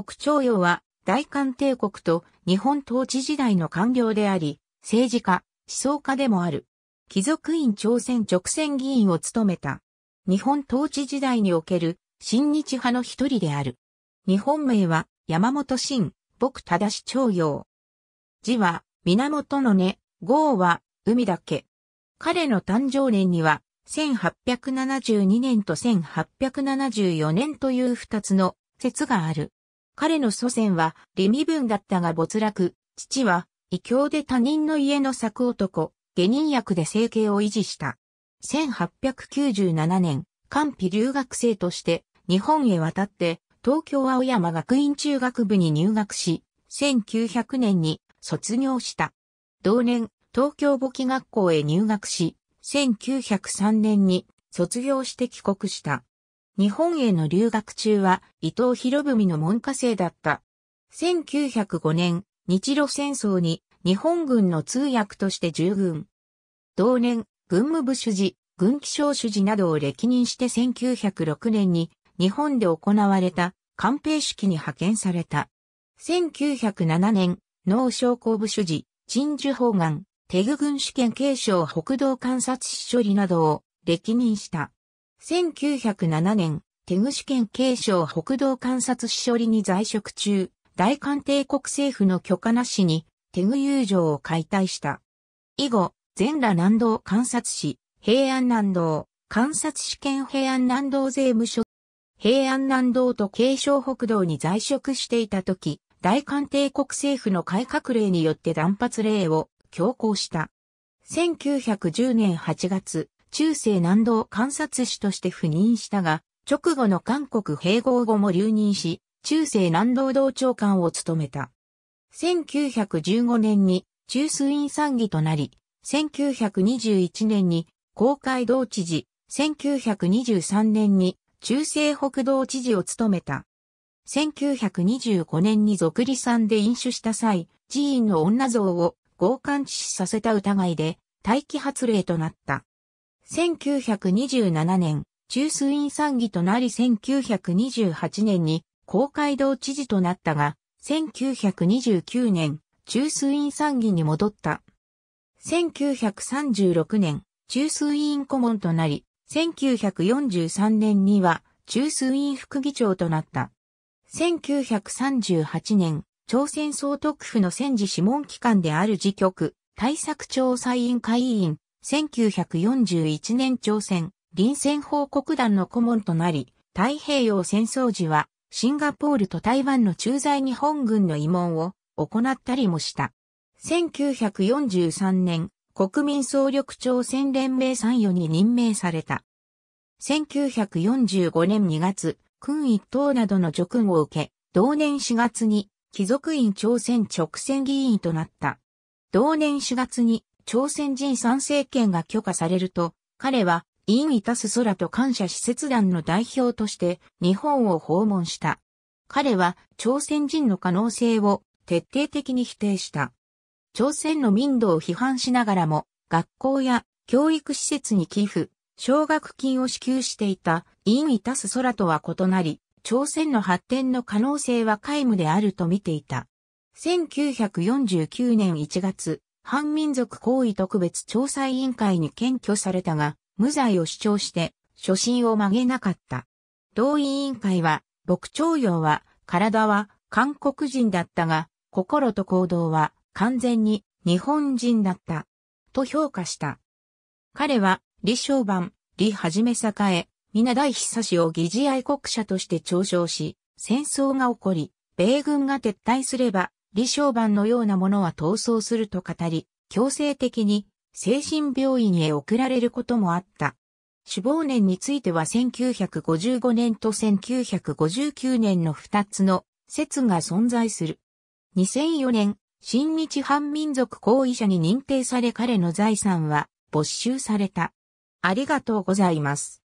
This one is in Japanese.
北朝陽は大韓帝国と日本統治時代の官僚であり、政治家、思想家でもある。貴族院朝鮮直線議員を務めた。日本統治時代における新日派の一人である。日本名は山本新、僕正朝陽。字は源の根、号は海だけ。彼の誕生年には1872年と1874年という二つの説がある。彼の祖先は利身分だったが没落、父は異教で他人の家の作男、下人役で生計を維持した。1897年、官費留学生として日本へ渡って東京青山学院中学部に入学し、1900年に卒業した。同年、東京簿記学校へ入学し、1903年に卒業して帰国した。日本への留学中は伊藤博文の門下生だった。1905年、日露戦争に日本軍の通訳として従軍。同年、軍務部主事、軍機省主事などを歴任して1906年に日本で行われた官兵式に派遣された。1907年、農商工部主事、陳樹法官、手具軍主権継承北道観察司処理などを歴任した。1907年、手試県警省北道観察支処理に在職中、大韓帝国政府の許可なしに、手具友情を解体した。以後、全羅南道観察市、平安南道、観察試験平安南道税務署、平安南道と継省北道に在職していた時、大韓帝国政府の改革令によって断髪令を強行した。1910年8月、中世南道観察使として赴任したが、直後の韓国併合後も留任し、中世南道道長官を務めた。1915年に中枢院参議となり、1921年に公会道知事、1923年に中西北道知事を務めた。1925年に俗理山で飲酒した際、寺院の女像を強姦致死させた疑いで、待機発令となった。1927年、中枢院参議となり1928年に公会堂知事となったが、1929年、中枢院参議に戻った。1936年、中枢委員顧問となり、1943年には中枢委員副議長となった。1938年、朝鮮総督府の戦時諮問機関である自局、対策調査委員会委員、1941年朝鮮、臨戦報告団の顧問となり、太平洋戦争時は、シンガポールと台湾の駐在日本軍の慰問を行ったりもした。1943年、国民総力朝鮮連盟参与に任命された。1945年2月、軍一等などの叙勲を受け、同年4月に貴族院朝鮮直戦議員となった。同年4月に朝鮮人参政権が許可されると、彼は、インイタス空と感謝施設団の代表として日本を訪問した。彼は朝鮮人の可能性を徹底的に否定した。朝鮮の民度を批判しながらも、学校や教育施設に寄付、奨学金を支給していたインイタス空とは異なり、朝鮮の発展の可能性は皆無であると見ていた。1949年1月、反民族行為特別調査委員会に検挙されたが、無罪を主張して、初心を曲げなかった。同委員会は、牧長用は、体は韓国人だったが、心と行動は完全に日本人だった。と評価した。彼は、李正晩、李はじめ栄、皆大久しを疑似愛国者として嘲笑し、戦争が起こり、米軍が撤退すれば、李承晩のようなものは逃走すると語り、強制的に精神病院へ送られることもあった。死亡年については1955年と1959年の2つの説が存在する。2004年、新日反民族行為者に認定され彼の財産は没収された。ありがとうございます。